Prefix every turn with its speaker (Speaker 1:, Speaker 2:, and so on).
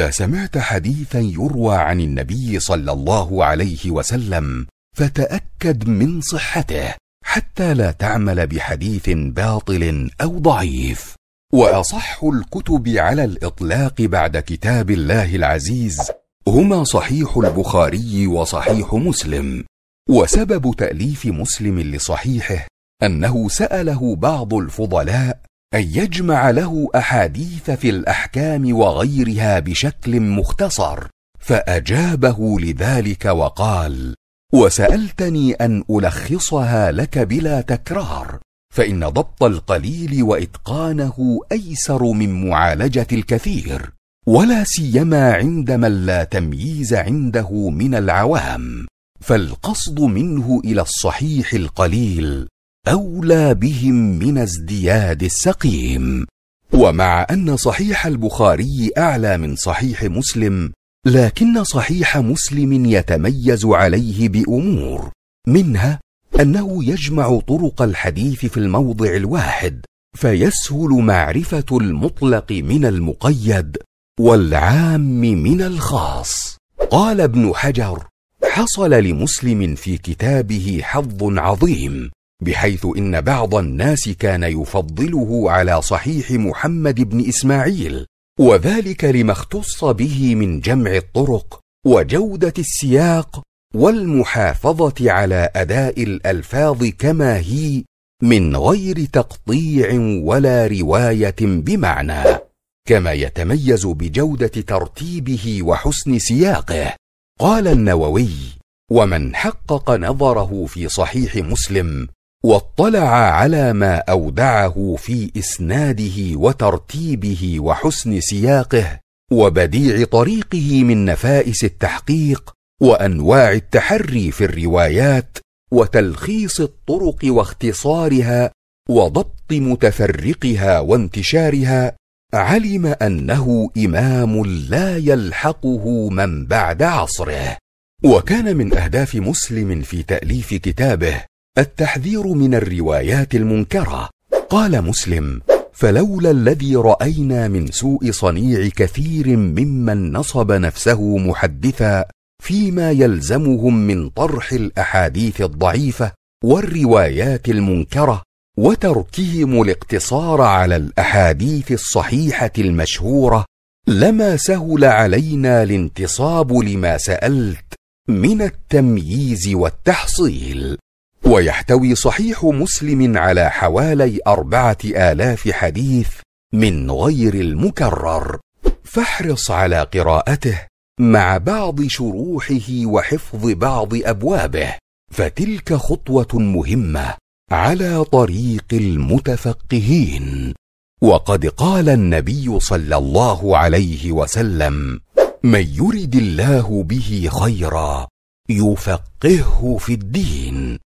Speaker 1: اذا سمعت حديثا يروى عن النبي صلى الله عليه وسلم فتاكد من صحته حتى لا تعمل بحديث باطل او ضعيف واصح الكتب على الاطلاق بعد كتاب الله العزيز هما صحيح البخاري وصحيح مسلم وسبب تاليف مسلم لصحيحه انه ساله بعض الفضلاء ان يجمع له احاديث في الاحكام وغيرها بشكل مختصر فاجابه لذلك وقال وسالتني ان الخصها لك بلا تكرار فان ضبط القليل واتقانه ايسر من معالجه الكثير ولا سيما عند من لا تمييز عنده من العوام فالقصد منه الى الصحيح القليل اولى بهم من ازدياد السقيم ومع ان صحيح البخاري اعلى من صحيح مسلم لكن صحيح مسلم يتميز عليه بامور منها انه يجمع طرق الحديث في الموضع الواحد فيسهل معرفه المطلق من المقيد والعام من الخاص قال ابن حجر حصل لمسلم في كتابه حظ عظيم بحيث ان بعض الناس كان يفضله على صحيح محمد بن اسماعيل وذلك لما اختص به من جمع الطرق وجوده السياق والمحافظه على اداء الالفاظ كما هي من غير تقطيع ولا روايه بمعنى كما يتميز بجوده ترتيبه وحسن سياقه قال النووي ومن حقق نظره في صحيح مسلم واطلع على ما اودعه في اسناده وترتيبه وحسن سياقه وبديع طريقه من نفائس التحقيق وانواع التحري في الروايات وتلخيص الطرق واختصارها وضبط متفرقها وانتشارها علم انه امام لا يلحقه من بعد عصره وكان من اهداف مسلم في تاليف كتابه التحذير من الروايات المنكره قال مسلم فلولا الذي راينا من سوء صنيع كثير ممن نصب نفسه محدثا فيما يلزمهم من طرح الاحاديث الضعيفه والروايات المنكره وتركهم الاقتصار على الاحاديث الصحيحه المشهوره لما سهل علينا الانتصاب لما سالت من التمييز والتحصيل ويحتوي صحيح مسلم على حوالي أربعة آلاف حديث من غير المكرر فاحرص على قراءته مع بعض شروحه وحفظ بعض أبوابه فتلك خطوة مهمة على طريق المتفقهين وقد قال النبي صلى الله عليه وسلم من يرد الله به خيرا يفقهه في الدين